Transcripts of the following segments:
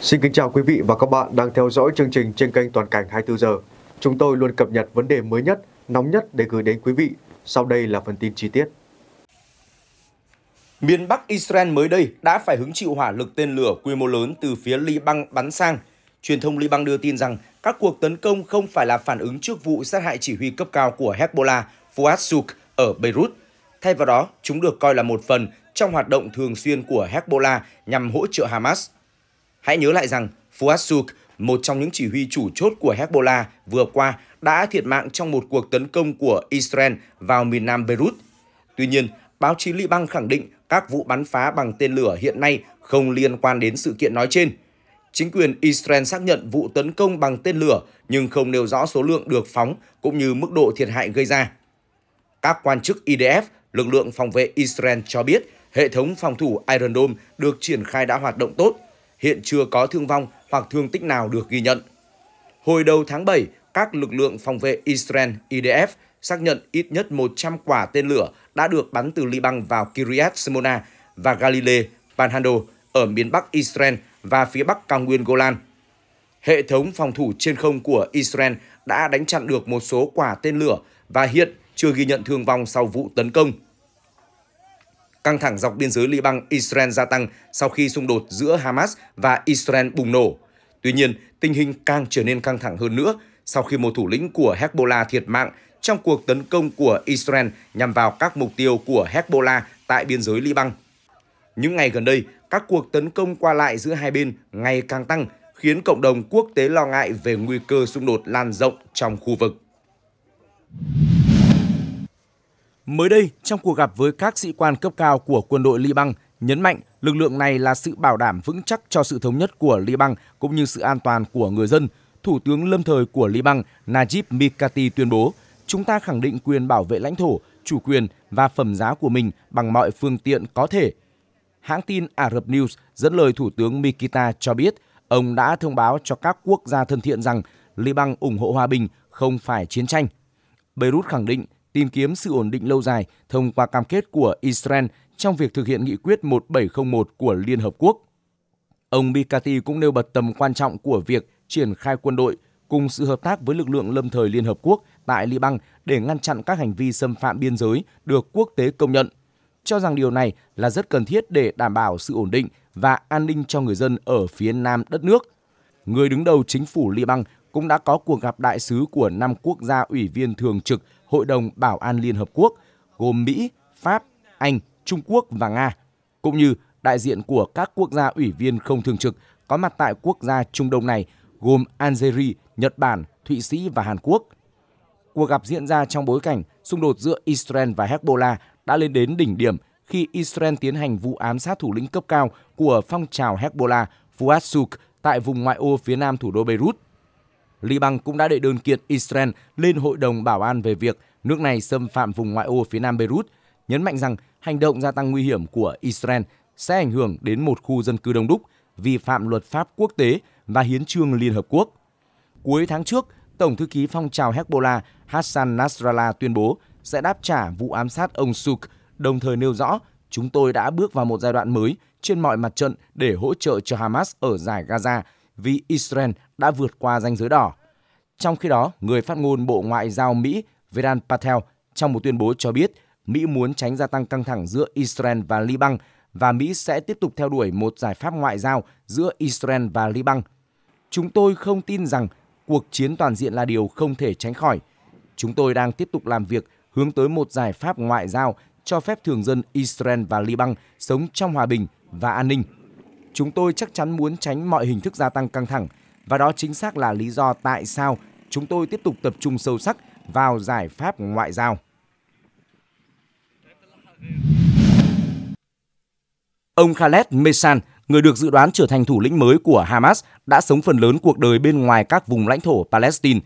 Xin kính chào quý vị và các bạn đang theo dõi chương trình trên kênh Toàn cảnh 24 giờ. Chúng tôi luôn cập nhật vấn đề mới nhất, nóng nhất để gửi đến quý vị. Sau đây là phần tin chi tiết. Miền Bắc Israel mới đây đã phải hứng chịu hỏa lực tên lửa quy mô lớn từ phía Liban bắn sang. Truyền thông Liban đưa tin rằng các cuộc tấn công không phải là phản ứng trước vụ sát hại chỉ huy cấp cao của Hezbollah Fuad Suk ở Beirut. Thay vào đó, chúng được coi là một phần trong hoạt động thường xuyên của Hezbollah nhằm hỗ trợ Hamas – Hãy nhớ lại rằng Fuad Suk, một trong những chỉ huy chủ chốt của Hezbollah vừa qua đã thiệt mạng trong một cuộc tấn công của Israel vào miền nam Beirut. Tuy nhiên, báo chí Liban khẳng định các vụ bắn phá bằng tên lửa hiện nay không liên quan đến sự kiện nói trên. Chính quyền Israel xác nhận vụ tấn công bằng tên lửa nhưng không nêu rõ số lượng được phóng cũng như mức độ thiệt hại gây ra. Các quan chức IDF, lực lượng phòng vệ Israel cho biết hệ thống phòng thủ Iron Dome được triển khai đã hoạt động tốt, hiện chưa có thương vong hoặc thương tích nào được ghi nhận. Hồi đầu tháng 7, các lực lượng phòng vệ Israel IDF xác nhận ít nhất 100 quả tên lửa đã được bắn từ Liban vào Kiryat Simona và Galilee, Panhandle ở miền Bắc Israel và phía Bắc cao nguyên Golan. Hệ thống phòng thủ trên không của Israel đã đánh chặn được một số quả tên lửa và hiện chưa ghi nhận thương vong sau vụ tấn công căng thẳng dọc biên giới Liban Israel gia tăng sau khi xung đột giữa Hamas và Israel bùng nổ. Tuy nhiên, tình hình càng trở nên căng thẳng hơn nữa sau khi một thủ lĩnh của Hezbollah thiệt mạng trong cuộc tấn công của Israel nhằm vào các mục tiêu của Hezbollah tại biên giới Liban. Những ngày gần đây, các cuộc tấn công qua lại giữa hai bên ngày càng tăng, khiến cộng đồng quốc tế lo ngại về nguy cơ xung đột lan rộng trong khu vực. Mới đây, trong cuộc gặp với các sĩ quan cấp cao của quân đội Liban, nhấn mạnh lực lượng này là sự bảo đảm vững chắc cho sự thống nhất của Liban cũng như sự an toàn của người dân, Thủ tướng lâm thời của Liban Najib Mikati tuyên bố, chúng ta khẳng định quyền bảo vệ lãnh thổ, chủ quyền và phẩm giá của mình bằng mọi phương tiện có thể. Hãng tin Ả Rập News dẫn lời Thủ tướng Mikita cho biết, ông đã thông báo cho các quốc gia thân thiện rằng Liban ủng hộ hòa bình, không phải chiến tranh. Beirut khẳng định tìm kiếm sự ổn định lâu dài thông qua cam kết của Israel trong việc thực hiện nghị quyết 1701 của Liên Hợp Quốc. Ông Mikati cũng nêu bật tầm quan trọng của việc triển khai quân đội cùng sự hợp tác với lực lượng lâm thời Liên Hợp Quốc tại Liban để ngăn chặn các hành vi xâm phạm biên giới được quốc tế công nhận, cho rằng điều này là rất cần thiết để đảm bảo sự ổn định và an ninh cho người dân ở phía nam đất nước. Người đứng đầu chính phủ Liban cũng đã có cuộc gặp đại sứ của năm quốc gia ủy viên thường trực Hội đồng Bảo an Liên Hợp Quốc gồm Mỹ, Pháp, Anh, Trung Quốc và Nga, cũng như đại diện của các quốc gia ủy viên không thường trực có mặt tại quốc gia Trung Đông này gồm Algeria, Nhật Bản, Thụy Sĩ và Hàn Quốc. Cuộc gặp diễn ra trong bối cảnh xung đột giữa Israel và Hezbollah đã lên đến đỉnh điểm khi Israel tiến hành vụ ám sát thủ lĩnh cấp cao của phong trào Hezbollah Fuad Suk tại vùng ngoại ô phía nam thủ đô Beirut. Liban cũng đã đệ đơn kiện Israel lên Hội đồng Bảo an về việc nước này xâm phạm vùng ngoại ô phía nam Beirut, nhấn mạnh rằng hành động gia tăng nguy hiểm của Israel sẽ ảnh hưởng đến một khu dân cư đông đúc, vi phạm luật pháp quốc tế và hiến trương Liên Hợp Quốc. Cuối tháng trước, Tổng thư ký phong trào Hezbollah Hassan Nasrallah tuyên bố sẽ đáp trả vụ ám sát ông Suk, đồng thời nêu rõ chúng tôi đã bước vào một giai đoạn mới trên mọi mặt trận để hỗ trợ cho Hamas ở giải Gaza vì Israel đã vượt qua ranh giới đỏ. Trong khi đó, người phát ngôn Bộ Ngoại giao Mỹ Vedant Patel trong một tuyên bố cho biết Mỹ muốn tránh gia tăng căng thẳng giữa Israel và Liban và Mỹ sẽ tiếp tục theo đuổi một giải pháp ngoại giao giữa Israel và Liban. Chúng tôi không tin rằng cuộc chiến toàn diện là điều không thể tránh khỏi. Chúng tôi đang tiếp tục làm việc hướng tới một giải pháp ngoại giao cho phép thường dân Israel và Liban sống trong hòa bình và an ninh Chúng tôi chắc chắn muốn tránh mọi hình thức gia tăng căng thẳng và đó chính xác là lý do tại sao chúng tôi tiếp tục tập trung sâu sắc vào giải pháp ngoại giao. Ông Khaled Mesan, người được dự đoán trở thành thủ lĩnh mới của Hamas, đã sống phần lớn cuộc đời bên ngoài các vùng lãnh thổ Palestine.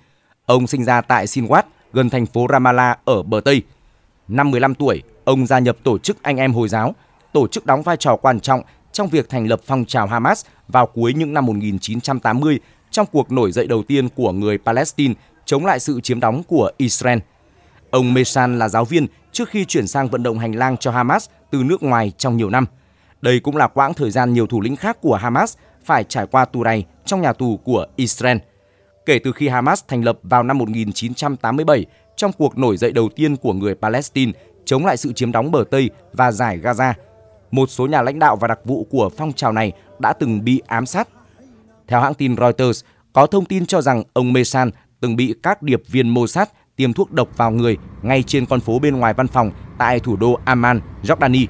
Ông sinh ra tại Sinwat, gần thành phố Ramallah ở bờ Tây. Năm 15 tuổi, ông gia nhập tổ chức Anh em Hồi giáo. Tổ chức đóng vai trò quan trọng trong việc thành lập phong trào Hamas vào cuối những năm 1980 trong cuộc nổi dậy đầu tiên của người Palestine chống lại sự chiếm đóng của Israel. Ông Mesan là giáo viên trước khi chuyển sang vận động hành lang cho Hamas từ nước ngoài trong nhiều năm. Đây cũng là quãng thời gian nhiều thủ lĩnh khác của Hamas phải trải qua tù này trong nhà tù của Israel. Kể từ khi Hamas thành lập vào năm 1987 trong cuộc nổi dậy đầu tiên của người Palestine chống lại sự chiếm đóng bờ Tây và giải Gaza – một số nhà lãnh đạo và đặc vụ của phong trào này đã từng bị ám sát. Theo hãng tin Reuters, có thông tin cho rằng ông Mesan từng bị các điệp viên sát, tiêm thuốc độc vào người ngay trên con phố bên ngoài văn phòng tại thủ đô Amman, Jordani.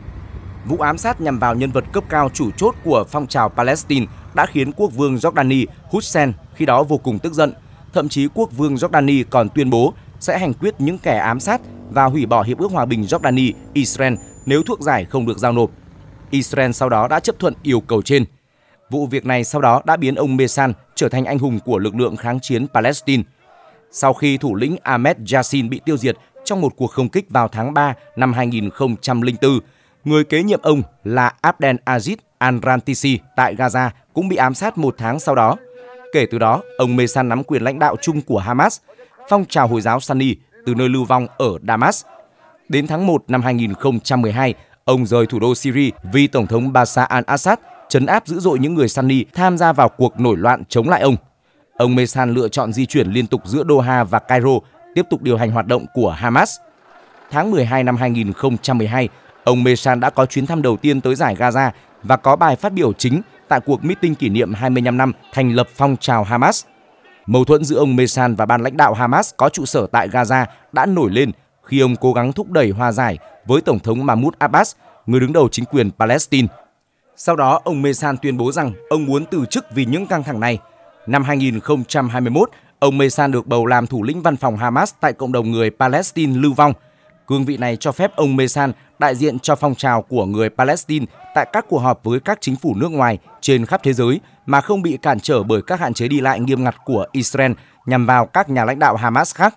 Vụ ám sát nhằm vào nhân vật cấp cao chủ chốt của phong trào Palestine đã khiến quốc vương Jordani Hussein khi đó vô cùng tức giận. Thậm chí quốc vương Jordani còn tuyên bố sẽ hành quyết những kẻ ám sát và hủy bỏ Hiệp ước Hòa bình Jordani-Israel nếu thuốc giải không được giao nộp. Israel sau đó đã chấp thuận yêu cầu trên. Vụ việc này sau đó đã biến ông Mesan trở thành anh hùng của lực lượng kháng chiến Palestine. Sau khi thủ lĩnh Ahmed Yassin bị tiêu diệt trong một cuộc không kích vào tháng 3 năm 2004, người kế nhiệm ông là Abdel Aziz al-Rantisi tại Gaza cũng bị ám sát một tháng sau đó. Kể từ đó, ông Mesan nắm quyền lãnh đạo chung của Hamas, phong trào Hồi giáo Sunni từ nơi lưu vong ở Damas. Đến tháng 1 năm 2012, ông rời thủ đô Syria vì Tổng thống Bashar al-Assad chấn áp dữ dội những người Sunni tham gia vào cuộc nổi loạn chống lại ông. Ông Mesan lựa chọn di chuyển liên tục giữa Doha và Cairo, tiếp tục điều hành hoạt động của Hamas. Tháng 12 năm 2012, ông Mesan đã có chuyến thăm đầu tiên tới giải Gaza và có bài phát biểu chính tại cuộc meeting kỷ niệm 25 năm thành lập phong trào Hamas. Mâu thuẫn giữa ông Mesan và ban lãnh đạo Hamas có trụ sở tại Gaza đã nổi lên khi ông cố gắng thúc đẩy hòa giải với Tổng thống Mahmoud Abbas, người đứng đầu chính quyền Palestine. Sau đó, ông Mesan tuyên bố rằng ông muốn từ chức vì những căng thẳng này. Năm 2021, ông Mesan được bầu làm thủ lĩnh văn phòng Hamas tại cộng đồng người Palestine lưu vong. Cương vị này cho phép ông Mesan đại diện cho phong trào của người Palestine tại các cuộc họp với các chính phủ nước ngoài trên khắp thế giới mà không bị cản trở bởi các hạn chế đi lại nghiêm ngặt của Israel nhằm vào các nhà lãnh đạo Hamas khác.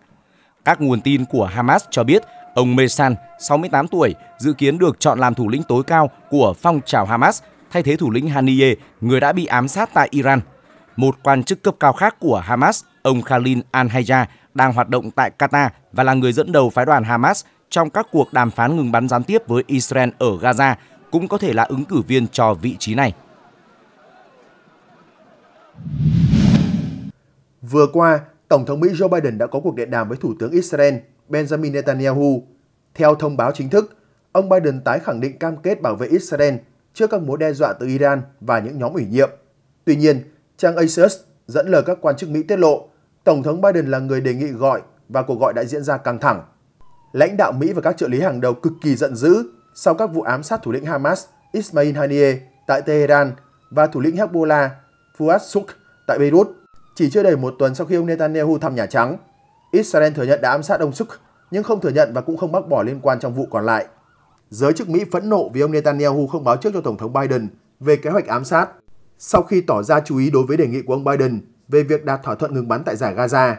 Các nguồn tin của Hamas cho biết Ông Mesan, 68 tuổi, dự kiến được chọn làm thủ lĩnh tối cao của phong trào Hamas, thay thế thủ lĩnh Haniyeh, người đã bị ám sát tại Iran. Một quan chức cấp cao khác của Hamas, ông Khalil al-Hayya, đang hoạt động tại Qatar và là người dẫn đầu phái đoàn Hamas trong các cuộc đàm phán ngừng bắn gián tiếp với Israel ở Gaza, cũng có thể là ứng cử viên cho vị trí này. Vừa qua, Tổng thống Mỹ Joe Biden đã có cuộc điện đàm với Thủ tướng Israel Benjamin Netanyahu. Theo thông báo chính thức, ông Biden tái khẳng định cam kết bảo vệ Israel trước các mối đe dọa từ Iran và những nhóm ủy nhiệm. Tuy nhiên, trang Axios dẫn lời các quan chức Mỹ tiết lộ, Tổng thống Biden là người đề nghị gọi và cuộc gọi đã diễn ra căng thẳng. Lãnh đạo Mỹ và các trợ lý hàng đầu cực kỳ giận dữ sau các vụ ám sát thủ lĩnh Hamas Ismail Haniyeh tại Tehran và thủ lĩnh Hezbollah Fuad Suk tại Beirut chỉ chưa đầy một tuần sau khi ông Netanyahu thăm Nhà Trắng. Israel thừa nhận đã ám sát ông Suk, nhưng không thừa nhận và cũng không bác bỏ liên quan trong vụ còn lại. Giới chức Mỹ phẫn nộ vì ông Netanyahu không báo trước cho Tổng thống Biden về kế hoạch ám sát, sau khi tỏ ra chú ý đối với đề nghị của ông Biden về việc đạt thỏa thuận ngừng bắn tại giải Gaza.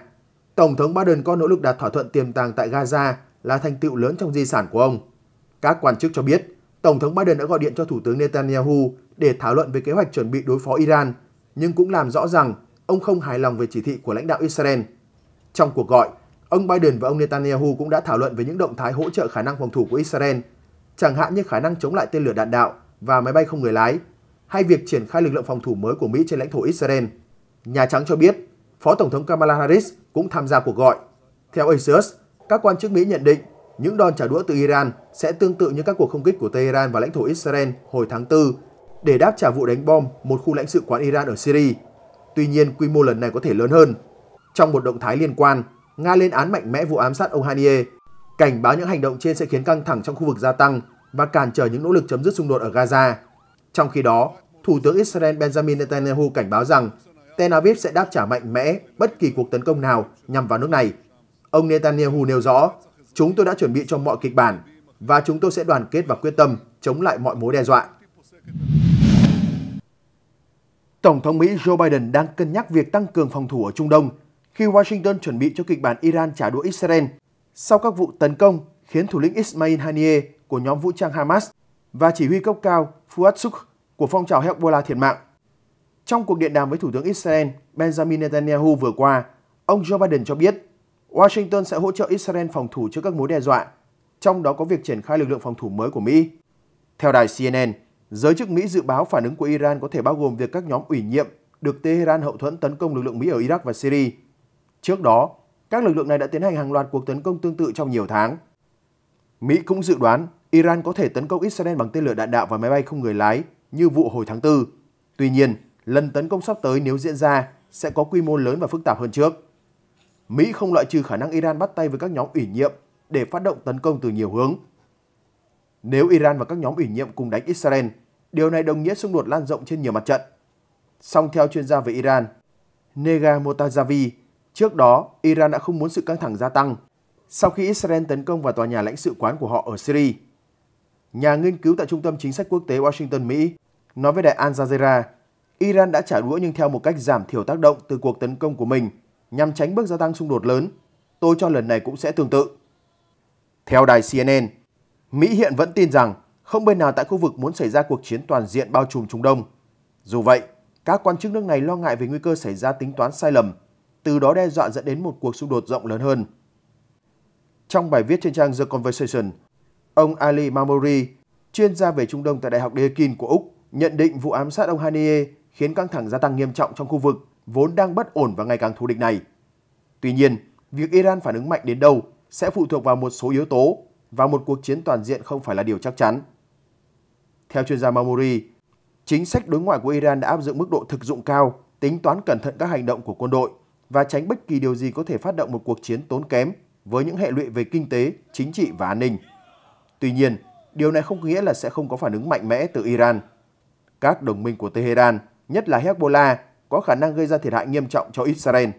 Tổng thống Biden có nỗ lực đạt thỏa thuận tiềm tàng tại Gaza là thành tựu lớn trong di sản của ông. Các quan chức cho biết, Tổng thống Biden đã gọi điện cho Thủ tướng Netanyahu để thảo luận về kế hoạch chuẩn bị đối phó Iran, nhưng cũng làm rõ rằng ông không hài lòng về chỉ thị của lãnh đạo Israel trong cuộc gọi, ông Biden và ông Netanyahu cũng đã thảo luận về những động thái hỗ trợ khả năng phòng thủ của Israel, chẳng hạn như khả năng chống lại tên lửa đạn đạo và máy bay không người lái, hay việc triển khai lực lượng phòng thủ mới của Mỹ trên lãnh thổ Israel. Nhà Trắng cho biết, Phó Tổng thống Kamala Harris cũng tham gia cuộc gọi. Theo Axios, các quan chức Mỹ nhận định những đòn trả đũa từ Iran sẽ tương tự như các cuộc không kích của Tehran vào lãnh thổ Israel hồi tháng 4 để đáp trả vụ đánh bom một khu lãnh sự quán Iran ở Syria. Tuy nhiên, quy mô lần này có thể lớn hơn. Trong một động thái liên quan, Nga lên án mạnh mẽ vụ ám sát ông Haniye, cảnh báo những hành động trên sẽ khiến căng thẳng trong khu vực gia tăng và cản trở những nỗ lực chấm dứt xung đột ở Gaza. Trong khi đó, Thủ tướng Israel Benjamin Netanyahu cảnh báo rằng Tel Aviv sẽ đáp trả mạnh mẽ bất kỳ cuộc tấn công nào nhằm vào nước này. Ông Netanyahu nêu rõ, chúng tôi đã chuẩn bị cho mọi kịch bản và chúng tôi sẽ đoàn kết và quyết tâm chống lại mọi mối đe dọa. Tổng thống Mỹ Joe Biden đang cân nhắc việc tăng cường phòng thủ ở Trung Đông – khi Washington chuẩn bị cho kịch bản Iran trả đũa Israel sau các vụ tấn công khiến thủ lĩnh Ismail Haniyeh của nhóm vũ trang Hamas và chỉ huy cấp cao Fuad Suk của phong trào Hezbollah thiệt mạng. Trong cuộc điện đàm với Thủ tướng Israel Benjamin Netanyahu vừa qua, ông Joe Biden cho biết Washington sẽ hỗ trợ Israel phòng thủ trước các mối đe dọa, trong đó có việc triển khai lực lượng phòng thủ mới của Mỹ. Theo đài CNN, giới chức Mỹ dự báo phản ứng của Iran có thể bao gồm việc các nhóm ủy nhiệm được Tehran hậu thuẫn tấn công lực lượng Mỹ ở Iraq và Syria Trước đó, các lực lượng này đã tiến hành hàng loạt cuộc tấn công tương tự trong nhiều tháng. Mỹ cũng dự đoán Iran có thể tấn công Israel bằng tên lửa đạn đạo và máy bay không người lái như vụ hồi tháng 4. Tuy nhiên, lần tấn công sắp tới nếu diễn ra sẽ có quy mô lớn và phức tạp hơn trước. Mỹ không loại trừ khả năng Iran bắt tay với các nhóm ủy nhiệm để phát động tấn công từ nhiều hướng. Nếu Iran và các nhóm ủy nhiệm cùng đánh Israel, điều này đồng nghĩa xung đột lan rộng trên nhiều mặt trận. Song theo chuyên gia về Iran, Nega Motajavi Trước đó, Iran đã không muốn sự căng thẳng gia tăng sau khi Israel tấn công vào tòa nhà lãnh sự quán của họ ở Syria. Nhà nghiên cứu tại Trung tâm Chính sách Quốc tế Washington, Mỹ nói với đại Al Jazeera, Iran đã trả đũa nhưng theo một cách giảm thiểu tác động từ cuộc tấn công của mình nhằm tránh bước gia tăng xung đột lớn. Tôi cho lần này cũng sẽ tương tự. Theo đài CNN, Mỹ hiện vẫn tin rằng không bên nào tại khu vực muốn xảy ra cuộc chiến toàn diện bao trùm Trung Đông. Dù vậy, các quan chức nước này lo ngại về nguy cơ xảy ra tính toán sai lầm từ đó đe dọa dẫn đến một cuộc xung đột rộng lớn hơn. Trong bài viết trên trang The Conversation, ông Ali Mamouri, chuyên gia về Trung Đông tại Đại học Deakin của Úc, nhận định vụ ám sát ông Haniyeh khiến căng thẳng gia tăng nghiêm trọng trong khu vực vốn đang bất ổn và ngày càng thù địch này. Tuy nhiên, việc Iran phản ứng mạnh đến đâu sẽ phụ thuộc vào một số yếu tố và một cuộc chiến toàn diện không phải là điều chắc chắn. Theo chuyên gia Mamouri, chính sách đối ngoại của Iran đã áp dụng mức độ thực dụng cao, tính toán cẩn thận các hành động của quân đội – và tránh bất kỳ điều gì có thể phát động một cuộc chiến tốn kém với những hệ lụy về kinh tế, chính trị và an ninh. Tuy nhiên, điều này không có nghĩa là sẽ không có phản ứng mạnh mẽ từ Iran. Các đồng minh của Tehran, nhất là Hezbollah, có khả năng gây ra thiệt hại nghiêm trọng cho Israel.